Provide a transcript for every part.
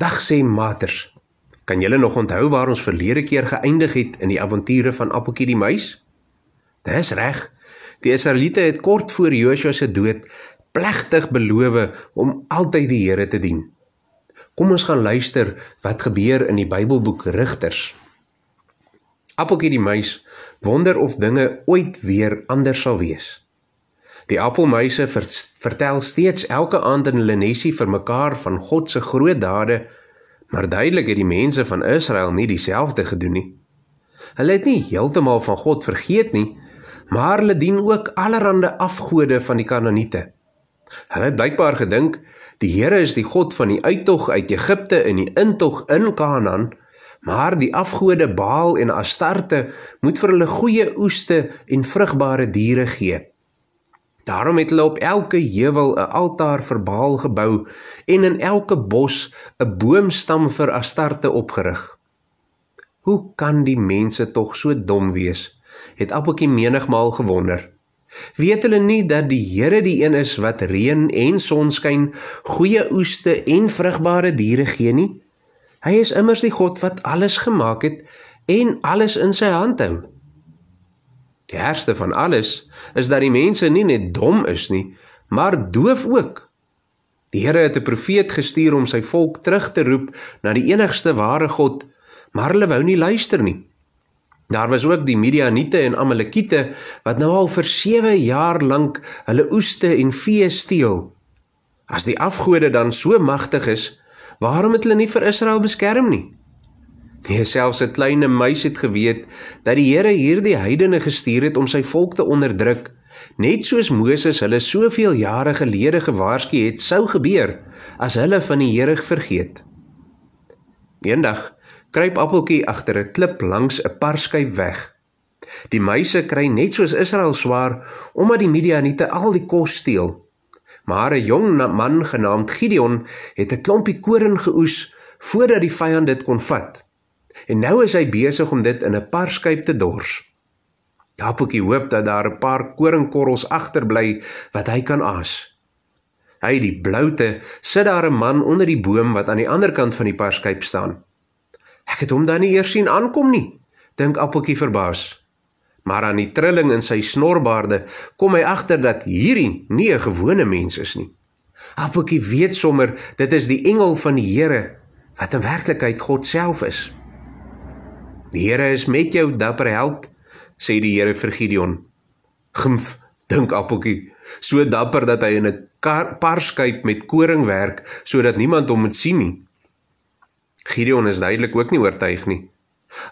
Dag sê maters. Kan julle nog onthou waar ons verlede keer geëindig het in die avonture van Appeltjie die muis? Dis reg. Die Israeliete het kort voor Joshua se dood plegtig beloof om altyd die Here te dien. Kom ons gaan luister wat gebeur in die Bybelboek Rigters. Appeltjie die muis wonder of dinge ooit weer anders sal wees. Die appelmuise vertel steeds elke aand in Lenesi vir mekaar van God se groot dade, maar duidelik het die mense van Israel nie dieselfde gedoen nie. Hulle het nie heeltemal van God vergeet nie, maar hulle dien ook allerlei afgode van die Kanaaniete. Hulle het blykbaar gedink die Here is die God van die uittog uit Egipte en die intog in Kanaan. Maar die afgode Baal en Astarte moet vir hulle goeie oeste en vrugbare diere gee. Daarom het hulle op elke heuwel 'n altaar vir Baal gebou en in elke bos 'n boomstam vir Astarte opgerig. Hoe kan die mense tog so dom wees? Het Appeltjie menigmaal gewonder. Weet hulle nie dat die Here die een is wat reën en son skyn, goeie oeste en vrugbare diere gee nie? Hy is immers die God wat alles gemaak het en alles in sy hand hou. Die ergste van alles is dat die mense nie net dom is nie, maar doof ook. Die Here het 'n profeet gestuur om sy volk terug te roep na die enigste ware God, maar hulle wou nie luister nie. Daar was ook die Midianiete en Amalekiete wat nou al vir 7 jaar lank hulle oeste en vee steel. As die afgode dan so magtig is, waarom het hulle nie vir Israel beskerm nie? Nee, selfs 'n klein meisie het geweet dat die Here hierdie heidene gestuur het om sy volk te onderdruk, net soos Moses hulle soveel jare gelede gewaarsku het sou gebeur as hulle van die Here vergeet. Eendag kruip Appeltjie agter 'n klip langs 'n parskyp weg. Die meisie kry net soos Israel swaar omdat die Midianiete al die kos steel. Maar 'n jong man genaamd Gideon het 'n klompie koring geoes voordat die vyand dit kon vat. En nou is hy besig om dit in 'n parskyp te dors. Japokie hoop dat daar 'n paar koringkorrels agterbly wat hy kan aas. Hy die bloute sit daar 'n man onder die boom wat aan die ander kant van die parskyp staan. Ek het hom dan nie eers sien aankom nie, dink Appeltjie verbaas. Maar aan die trilling in sy snorbaarde kom hy agter dat hierdie nie 'n gewone mens is nie. Appeltjie weet sommer dit is die engel van die Here wat in werklikheid God self is. Die Here is met jou, dapper held, sê die Here vir Gideon. Gimf, dink Appeltjie, so dapper dat hy in 'n parskyp met koring werk sodat niemand hom moet sien nie. Gideon is duidelik ook nie oortuig nie.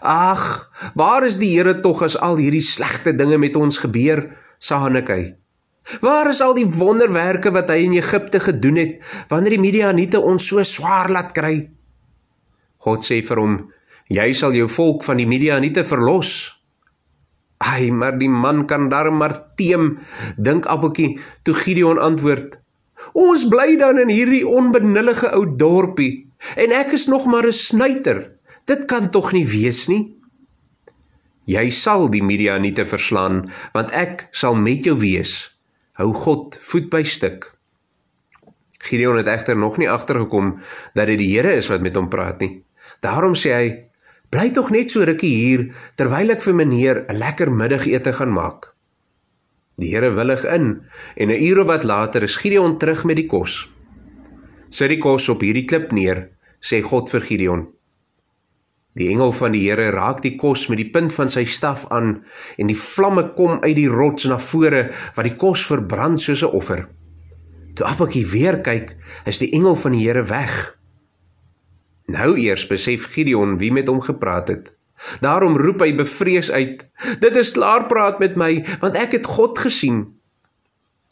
Ag, waar is die Here tog as al hierdie slegte dinge met ons gebeur? sê Hanekai. Waar is al die wonderwerke wat hy in Egipte gedoen het wanneer die Midianiete ons so swaar laat kry? God sê vir hom, Jy sal jou volk van die Midianiete verlos. Ai, maar die man kan darm maar teem, dink Abokie, toe Gideon antwoord. Ons bly dan in hierdie onbenullige ou dorpie en ek is nog maar 'n snuiter. Dit kan tog nie wees nie. Jy sal die Midianiete verslaan want ek sal met jou wees. Hou God voet by stuk. Gideon het egter nog nie agtergekom dat dit die Here is wat met hom praat nie. Daarom sê hy Bly tog net so rukkie hier terwyl ek vir meneer 'n lekker middagete gaan maak. Die Here willig in en 'n uur of wat later is Gideon terug met die kos. Sit die kos op hierdie klip neer, sê God vir Gideon. Die engel van die Here raak die kos met die punt van sy staf aan en die vlamme kom uit die rots na vore wat die kos verbrand soos 'n offer. Toe Abakie weer kyk, is die engel van die Here weg. Nou eers besef Gideon wie met hom gepraat het. Daarom roep hy bevrees uit: "Dit is klaar praat met my, want ek het God gesien."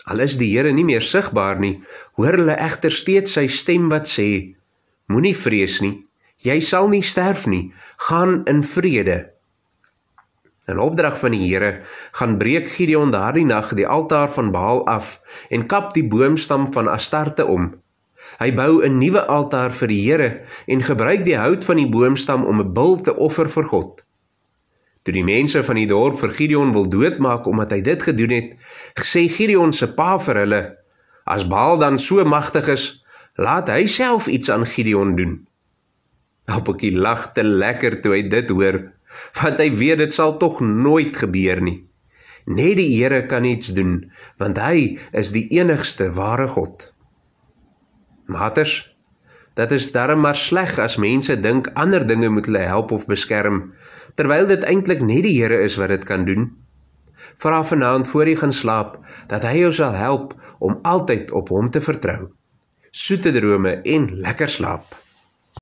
Al is die Here nie meer sigbaar nie, hoor hulle egter steeds sy stem wat sê: "Moenie vrees nie. Jy sal nie sterf nie. Gaan in vrede." In opdrag van die Here gaan breek Gideon daardie nag die altaar van Baal af en kap die boomstam van Astarte om. Hy bou 'n nuwe altaar vir die Here en gebruik die hout van die boomstam om 'n bul te offer vir God. Toe die mense van die dorp vir Gideon wil doodmaak omdat hy dit gedoen het, sê Gideon se pa vir hulle: "As Baal dan so magtig is, laat hy self iets aan Gideon doen." Appeltjie lagte lekker toe hy dit hoor, want hy weet dit sal tog nooit gebeur nie. Net die Here kan iets doen, want hy is die enigste ware God. Maters, dit is darem maar sleg as mense dink ander dinge moet hulle help of beskerm, terwyl dit eintlik net die Here is wat dit kan doen. Vra vanaand voor jy gaan slaap dat hy jou sal help om altyd op hom te vertrou. Soete drome en lekker slaap.